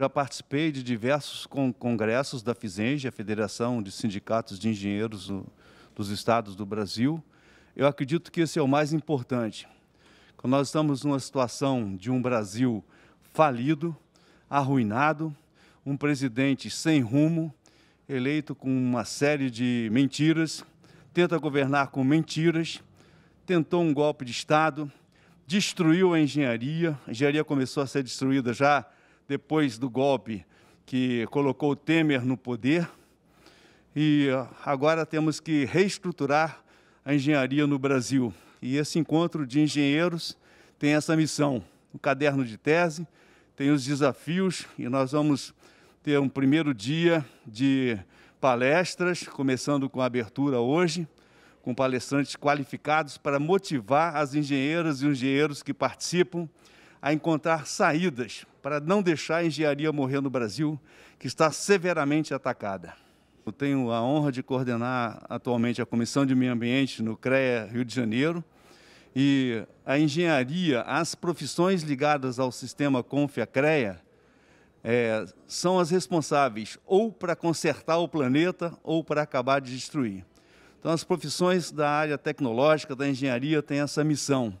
Já participei de diversos congressos da FISENGE, a Federação de Sindicatos de Engenheiros dos Estados do Brasil. Eu acredito que esse é o mais importante. Quando nós estamos numa situação de um Brasil falido, arruinado, um presidente sem rumo, eleito com uma série de mentiras, tenta governar com mentiras, tentou um golpe de Estado, destruiu a engenharia, a engenharia começou a ser destruída já depois do golpe que colocou Temer no poder. E agora temos que reestruturar a engenharia no Brasil. E esse encontro de engenheiros tem essa missão. O caderno de tese tem os desafios e nós vamos ter um primeiro dia de palestras, começando com a abertura hoje, com palestrantes qualificados para motivar as engenheiras e engenheiros que participam a encontrar saídas para não deixar a engenharia morrer no Brasil, que está severamente atacada. Eu tenho a honra de coordenar atualmente a Comissão de Meio Ambiente no CREA Rio de Janeiro e a engenharia, as profissões ligadas ao sistema CONFIA-CREA é, são as responsáveis ou para consertar o planeta ou para acabar de destruir. Então, as profissões da área tecnológica, da engenharia, têm essa missão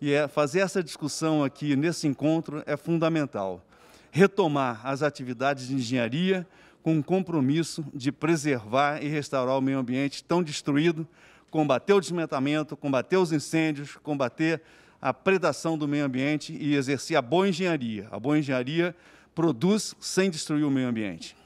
e é, fazer essa discussão aqui nesse encontro é fundamental. Retomar as atividades de engenharia com o compromisso de preservar e restaurar o meio ambiente tão destruído, combater o desmatamento, combater os incêndios, combater a predação do meio ambiente e exercer a boa engenharia. A boa engenharia produz sem destruir o meio ambiente.